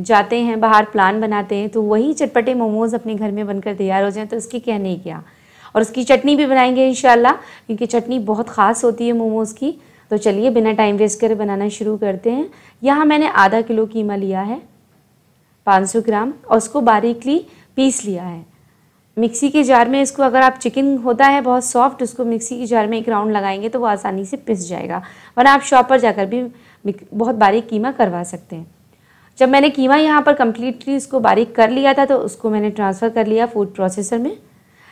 जाते हैं बाहर प्लान बनाते हैं तो वही चटपटे मोमोज़ अपने घर में बनकर तैयार हो जाएं तो उसकी क्या नहीं क्या और उसकी चटनी भी बनाएंगे इन क्योंकि चटनी बहुत ख़ास होती है मोमोज़ की तो चलिए बिना टाइम वेस्ट करे बनाना शुरू करते हैं यहाँ मैंने आधा किलो कीमा लिया है 500 ग्राम और उसको बारीकली पीस लिया है मिक्सी के जार में इसको अगर आप चिकन होता है बहुत सॉफ्ट उसको मिक्सी के जार में एक राउंड लगाएंगे तो वो आसानी से पिस जाएगा वरना आप शॉप पर जाकर भी बहुत बारीक कीमा करवा सकते हैं जब मैंने कीमा यहाँ पर कम्प्लीटली इसको बारीक कर लिया था तो उसको मैंने ट्रांसफ़र कर लिया फूड प्रोसेसर में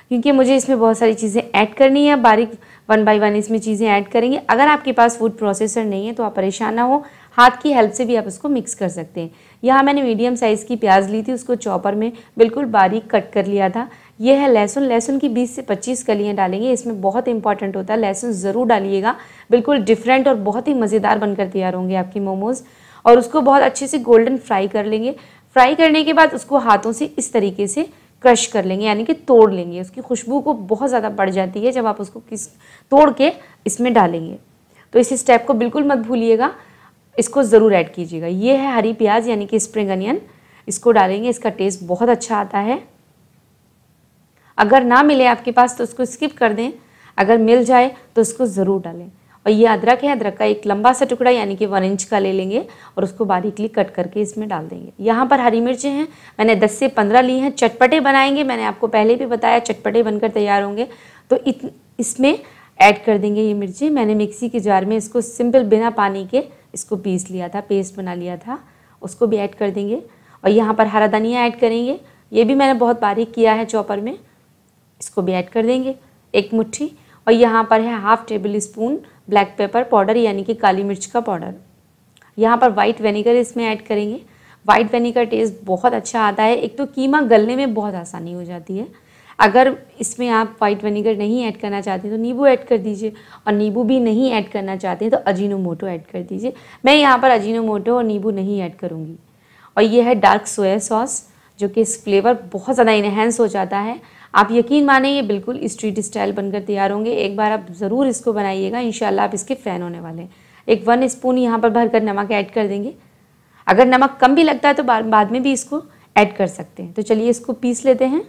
क्योंकि मुझे इसमें बहुत सारी चीज़ें ऐड करनी है बारीक वन बाय वन इसमें चीज़ें ऐड करेंगे अगर आपके पास फूड प्रोसेसर नहीं है तो आप परेशान ना हो हाथ की हेल्प से भी आप इसको मिक्स कर सकते हैं यहाँ मैंने मीडियम साइज़ की प्याज ली थी उसको चॉपर में बिल्कुल बारीक कट कर लिया था यह है लहसुन लहसुन की 20 से 25 कलियाँ डालेंगे इसमें बहुत इंपॉर्टेंट होता है लहसुन ज़रूर डालिएगा बिल्कुल डिफरेंट और बहुत ही मज़ेदार बनकर तैयार होंगे आपके मोमोज़ और उसको बहुत अच्छे से गोल्डन फ्राई कर लेंगे फ्राई करने के बाद उसको हाथों से इस तरीके से क्रश कर लेंगे यानी कि तोड़ लेंगे उसकी खुशबू को बहुत ज़्यादा बढ़ जाती है जब आप उसको किस तोड़ के इसमें डालेंगे तो इस स्टेप को बिल्कुल मत भूलिएगा इसको ज़रूर ऐड कीजिएगा ये है हरी प्याज यानी कि स्प्रिंग अनियन इसको डालेंगे इसका टेस्ट बहुत अच्छा आता है अगर ना मिले आपके पास तो उसको स्किप कर दें अगर मिल जाए तो उसको ज़रूर डालें और ये अदरक है अदरक का एक लंबा सा टुकड़ा यानी कि वन इंच का ले लेंगे और उसको बारीकली कट करके इसमें डाल देंगे यहाँ पर हरी मिर्चें हैं मैंने 10 से 15 ली हैं चटपटे बनाएंगे मैंने आपको पहले भी बताया चटपटे बनकर तैयार होंगे तो इत इसमें ऐड कर देंगे ये मिर्ची मैंने मिक्सी के जार में इसको सिंपल बिना पानी के इसको पीस लिया था पेस्ट बना लिया था उसको भी ऐड कर देंगे और यहाँ पर हरा धनिया ऐड करेंगे ये भी मैंने बहुत बारीक किया है चॉपर में इसको भी ऐड कर देंगे एक मुट्ठी और यहाँ पर है half tablespoon black pepper powder यानी कि काली मिर्च का पाउडर यहाँ पर वाइट वेनेगर इसमें ऐड करेंगे वाइट वेनेगर टेस्ट बहुत अच्छा आता है एक तो कीमा गलने में बहुत आसानी हो जाती है अगर इसमें आप वाइट वेनेगर नहीं ऐड करना चाहते तो नींबू ऐड कर दीजिए और नींबू भी नहीं ऐड करना चाहते तो अजीनोमोटो ऐड कर दीजिए मैं यहाँ पर अजीनोमोटो और नींबू नहीं ऐड करूँगी और ये है डार्क सोया सॉस जो कि इस फ्लेवर बहुत ज़्यादा इनहेंस हो जाता है आप यकीन माने ये बिल्कुल स्ट्रीट स्टाइल बनकर तैयार होंगे एक बार आप ज़रूर इसको बनाइएगा इन आप इसके फ़ैन होने वाले हैं एक वन स्पून यहाँ पर भरकर नमक ऐड कर देंगे अगर नमक कम भी लगता है तो बाद में भी इसको ऐड कर सकते हैं तो चलिए इसको पीस लेते हैं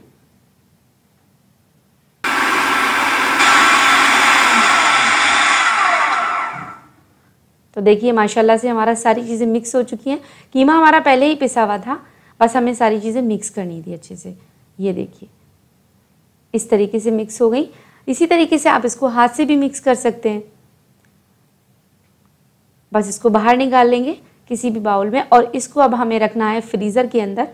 तो देखिए माशाल्लाह से हमारा सारी चीज़ें मिक्स हो चुकी हैं कीमा हमारा पहले ही पिसा हुआ था बस हमें सारी चीज़ें मिक्स करनी थी अच्छे से ये देखिए इस तरीके से मिक्स हो गई इसी तरीके से आप इसको हाथ से भी मिक्स कर सकते हैं बस इसको बाहर निकाल लेंगे किसी भी बाउल में और इसको अब हमें रखना है फ्रीज़र के अंदर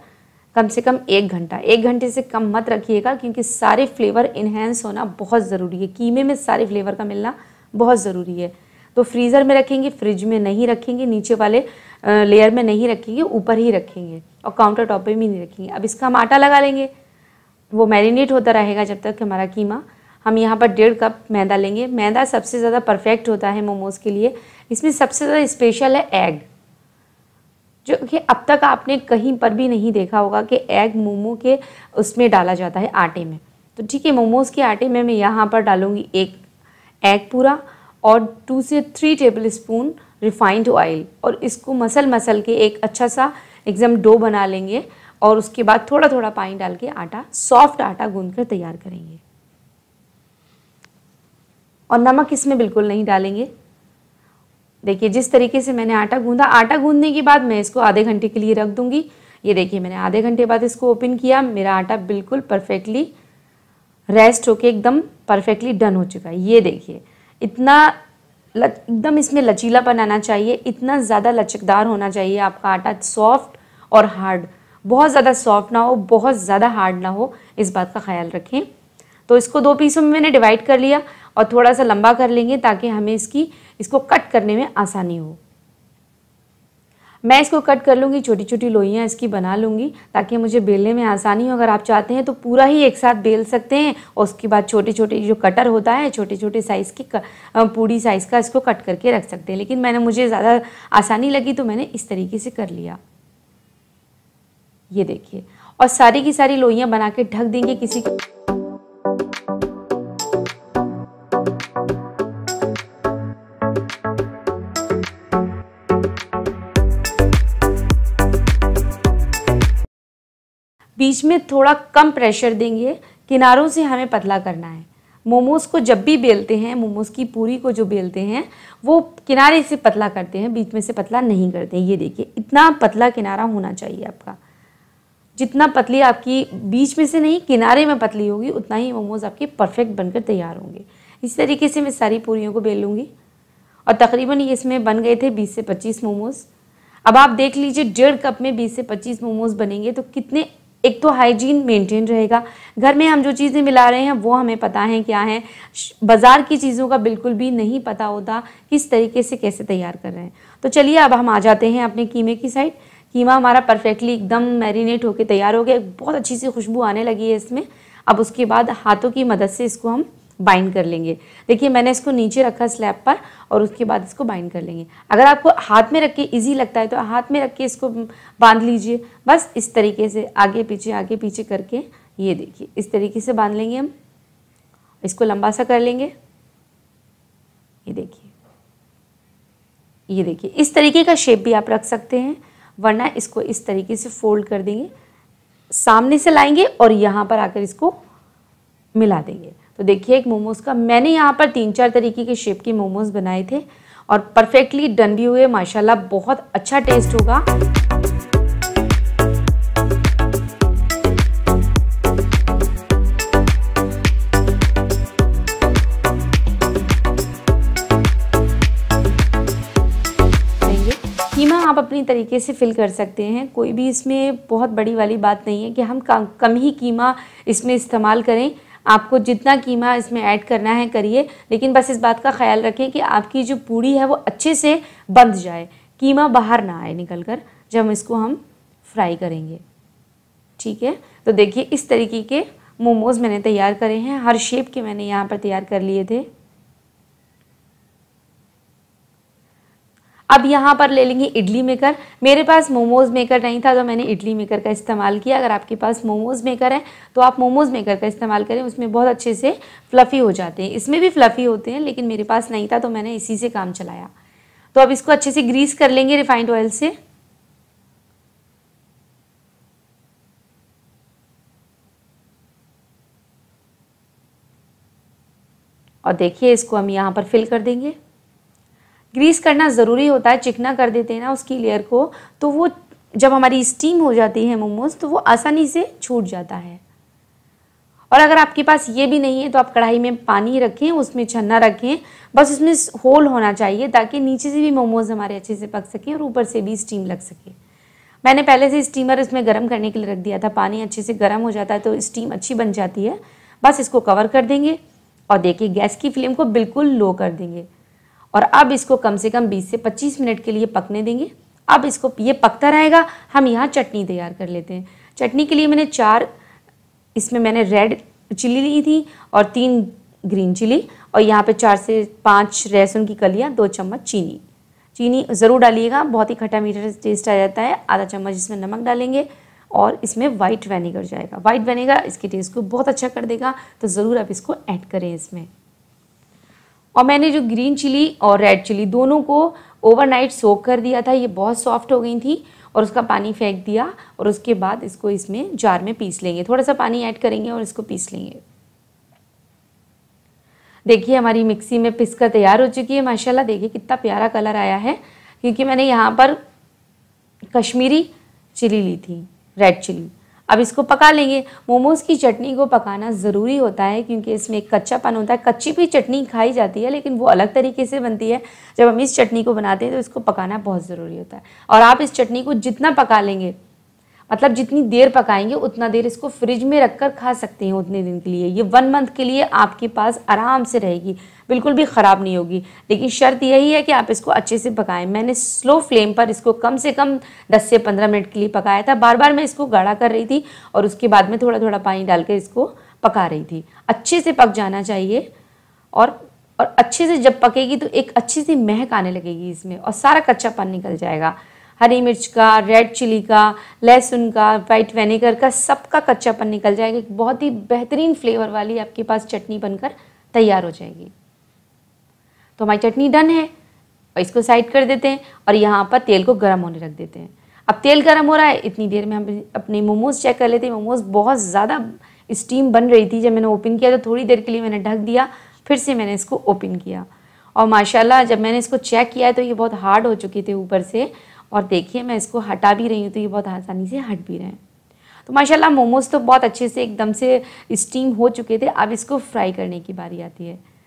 कम से कम एक घंटा एक घंटे से कम मत रखिएगा क्योंकि सारे फ्लेवर इन्हेंस होना बहुत ज़रूरी है कीमे में सारे फ्लेवर का मिलना बहुत ज़रूरी है तो फ्रीज़र में रखेंगे फ्रिज में नहीं रखेंगे नीचे वाले लेयर में नहीं रखेंगे ऊपर ही रखेंगे और काउंटर टॉप पर भी नहीं रखेंगे अब इसका हम आटा लगा लेंगे वो मैरिनेट होता रहेगा जब तक हमारा कीमा हम यहाँ पर डेढ़ कप मैदा लेंगे मैदा सबसे ज़्यादा परफेक्ट होता है मोमोज़ के लिए इसमें सबसे ज़्यादा स्पेशल है एग जो कि अब तक आपने कहीं पर भी नहीं देखा होगा कि एग मोमो के उसमें डाला जाता है आटे में तो ठीक है मोमोज़ के आटे में मैं यहाँ पर डालूँगी एक एग पूरा और टू से three tablespoon refined oil और इसको मसल मसल के एक अच्छा सा एकदम डो बना लेंगे और उसके बाद थोड़ा थोड़ा पानी डाल के आटा सॉफ्ट आटा गूंद कर तैयार करेंगे और नमक इसमें बिल्कुल नहीं डालेंगे देखिए जिस तरीके से मैंने आटा गूंदा आटा गूंदने के बाद मैं इसको आधे घंटे के लिए रख दूंगी ये देखिए मैंने आधे घंटे बाद इसको ओपन किया मेरा आटा बिल्कुल परफेक्टली रेस्ट होके एकदम परफेक्टली डन हो चुका है ये देखिए इतना एकदम इसमें लचीला बनाना चाहिए इतना ज़्यादा लचकदार होना चाहिए आपका आटा सॉफ्ट और हार्ड बहुत ज़्यादा सॉफ्ट ना हो बहुत ज़्यादा हार्ड ना हो इस बात का ख्याल रखें तो इसको दो पीसों में मैंने डिवाइड कर लिया और थोड़ा सा लंबा कर लेंगे ताकि हमें इसकी इसको कट करने में आसानी हो मैं इसको कट कर लूँगी छोटी छोटी लोइयाँ इसकी बना लूँगी ताकि मुझे बेलने में आसानी हो अगर आप चाहते हैं तो पूरा ही एक साथ बेल सकते हैं और उसके बाद छोटे छोटे जो कटर होता है छोटे छोटे साइज़ की पूरी साइज़ का इसको कट करके रख सकते हैं लेकिन मैंने मुझे ज़्यादा आसानी लगी तो मैंने इस तरीके से कर लिया ये देखिए और सारी की सारी लोहियां बना के ढक देंगे किसी को बीच में थोड़ा कम प्रेशर देंगे किनारों से हमें पतला करना है मोमोज़ को जब भी बेलते हैं मोमोज़ की पूरी को जो बेलते हैं वो किनारे से पतला करते हैं बीच में से पतला नहीं करते ये देखिए इतना पतला किनारा होना चाहिए आपका जितना पतली आपकी बीच में से नहीं किनारे में पतली होगी उतना ही मोमोज़ आपके परफेक्ट बनकर तैयार होंगे इस तरीके से मैं सारी पूरियों को बेल लूँगी और तकरीबन ये इसमें बन गए थे 20 से 25 मोमोज़ अब आप देख लीजिए डेढ़ कप में 20 से 25 मोमोज़ बनेंगे तो कितने एक तो हाइजीन मेंटेन रहेगा घर में हम जो चीज़ें मिला रहे हैं वो हमें पता है क्या है बाज़ार की चीज़ों का बिल्कुल भी नहीं पता होता किस तरीके से कैसे तैयार कर रहे हैं तो चलिए अब हम आ जाते हैं अपने कीमे की साइड कीमा हमारा परफेक्टली एकदम मैरिनेट होकर तैयार हो गया बहुत अच्छी सी खुशबू आने लगी है इसमें अब उसके बाद हाथों की मदद से इसको हम बाइंड कर लेंगे देखिए मैंने इसको नीचे रखा स्लैब पर और उसके बाद इसको बाइंड कर लेंगे अगर आपको हाथ में रख के ईजी लगता है तो हाथ में रख के इसको बांध लीजिए बस इस तरीके से आगे पीछे आगे पीछे करके ये देखिए इस तरीके से बांध लेंगे हम इसको लंबा सा कर लेंगे ये देखिए ये देखिए इस तरीके का शेप भी आप रख सकते हैं वरना इसको इस तरीके से फोल्ड कर देंगे सामने से लाएंगे और यहाँ पर आकर इसको मिला देंगे तो देखिए एक मोमोज़ का मैंने यहाँ पर तीन चार तरीके के शेप के मोमोज़ बनाए थे और परफेक्टली डन भी हुए माशाल्लाह बहुत अच्छा टेस्ट होगा तरीके से फिल कर सकते हैं कोई भी इसमें बहुत बड़ी वाली बात नहीं है कि हम कम ही कीमा इसमें इस्तेमाल करें आपको जितना कीमा इसमें ऐड करना है करिए लेकिन बस इस बात का ख्याल रखें कि आपकी जो पूड़ी है वो अच्छे से बंध जाए कीमा बाहर ना आए निकल कर जब इसको हम फ्राई करेंगे ठीक है तो देखिए इस तरीके के मोमोज़ मैंने तैयार करे हैं हर शेप के मैंने यहाँ पर तैयार कर लिए थे अब यहाँ पर ले लेंगे इडली मेकर मेरे पास मोमोज़ मेकर नहीं था तो मैंने इडली मेकर का इस्तेमाल किया अगर आपके पास मोमोज़ मेकर है तो आप मोमोज़ मेकर का इस्तेमाल करें उसमें बहुत अच्छे से फ्लफ़ी हो जाते हैं इसमें भी फ्लफ़ी होते हैं लेकिन मेरे पास नहीं था तो मैंने इसी से काम चलाया तो अब इसको अच्छे से ग्रीस कर लेंगे रिफाइंड ऑयल से और देखिए इसको हम यहाँ पर फिल कर देंगे ग्रीस करना ज़रूरी होता है चिकना कर देते हैं ना उसकी लेयर को तो वो जब हमारी स्टीम हो जाती है मोमोज तो वो आसानी से छूट जाता है और अगर आपके पास ये भी नहीं है तो आप कढ़ाई में पानी रखें उसमें छन्ना रखें बस उसमें होल होना चाहिए ताकि नीचे से भी मोमोज़ हमारे अच्छे से पक सकें और ऊपर से भी स्टीम लग सके मैंने पहले से स्टीमर इसमें गर्म करने के लिए रख दिया था पानी अच्छे से गर्म हो जाता है तो स्टीम अच्छी बन जाती है बस इसको कवर कर देंगे और देखिए गैस की फ्लेम को बिल्कुल लो कर देंगे और अब इसको कम से कम 20 से 25 मिनट के लिए पकने देंगे अब इसको ये पकता रहेगा हम यहाँ चटनी तैयार कर लेते हैं चटनी के लिए मैंने चार इसमें मैंने रेड चिली ली थी और तीन ग्रीन चिली और यहाँ पे चार से पाँच लहसुन की कलियाँ दो चम्मच चीनी चीनी ज़रूर डालिएगा बहुत ही खट्टा मीठा टेस्ट आ जाता है आधा चम्मच इसमें नमक डालेंगे और इसमें वाइट वेनेगर जाएगा वाइट वेनेगर इसके टेस्ट को बहुत अच्छा कर देगा तो ज़रूर आप इसको ऐड करें इसमें और मैंने जो ग्रीन चिली और रेड चिली दोनों को ओवरनाइट सोक कर दिया था ये बहुत सॉफ्ट हो गई थी और उसका पानी फेंक दिया और उसके बाद इसको इसमें जार में पीस लेंगे थोड़ा सा पानी ऐड करेंगे और इसको पीस लेंगे देखिए हमारी मिक्सी में पिस कर तैयार हो चुकी है माशाल्लाह देखिए कितना प्यारा कलर आया है क्योंकि मैंने यहाँ पर कश्मीरी चिली ली थी रेड चिली अब इसको पका लेंगे मोमोज़ की चटनी को पकाना ज़रूरी होता है क्योंकि इसमें एक कच्चापन होता है कच्ची भी चटनी खाई जाती है लेकिन वो अलग तरीके से बनती है जब हम इस चटनी को बनाते हैं तो इसको पकाना बहुत ज़रूरी होता है और आप इस चटनी को जितना पका लेंगे मतलब जितनी देर पकाएंगे उतना देर इसको फ्रिज में रखकर खा सकते हैं उतने दिन के लिए ये वन मंथ के लिए आपके पास आराम से रहेगी बिल्कुल भी ख़राब नहीं होगी लेकिन शर्त यही है कि आप इसको अच्छे से पकाएं मैंने स्लो फ्लेम पर इसको कम से कम 10 से 15 मिनट के लिए पकाया था बार बार मैं इसको गाढ़ा कर रही थी और उसके बाद में थोड़ा थोड़ा पानी डालकर इसको पका रही थी अच्छे से पक जाना चाहिए और और अच्छे से जब पकेगी तो एक अच्छी सी महक आने लगेगी इसमें और सारा कच्चापन निकल जाएगा हरी मिर्च का रेड चिली का लहसुन का वाइट वेनेगर का सबका कच्चापन निकल जाएगा एक बहुत ही बेहतरीन फ्लेवर वाली आपके पास चटनी बनकर तैयार हो जाएगी तो हमारी चटनी डन है और इसको साइड कर देते हैं और यहाँ पर तेल को गर्म होने रख देते हैं अब तेल गर्म हो रहा है इतनी देर में हम अपने मोमोज़ चेक कर लेते हैं मोमोज़ बहुत ज़्यादा स्टीम बन रही थी जब मैंने ओपन किया तो थोड़ी देर के लिए मैंने ढक दिया फिर से मैंने इसको ओपन किया और माशाल्लाह जब मैंने इसको चेक किया तो ये बहुत हार्ड हो चुके थे ऊपर से और देखिए मैं इसको हटा भी रही हूँ तो ये बहुत आसानी से हट भी रहे हैं तो माशाल्लाह मोमोज़ तो बहुत अच्छे से एकदम से स्टीम हो चुके थे अब इसको फ्राई करने की बारी आती है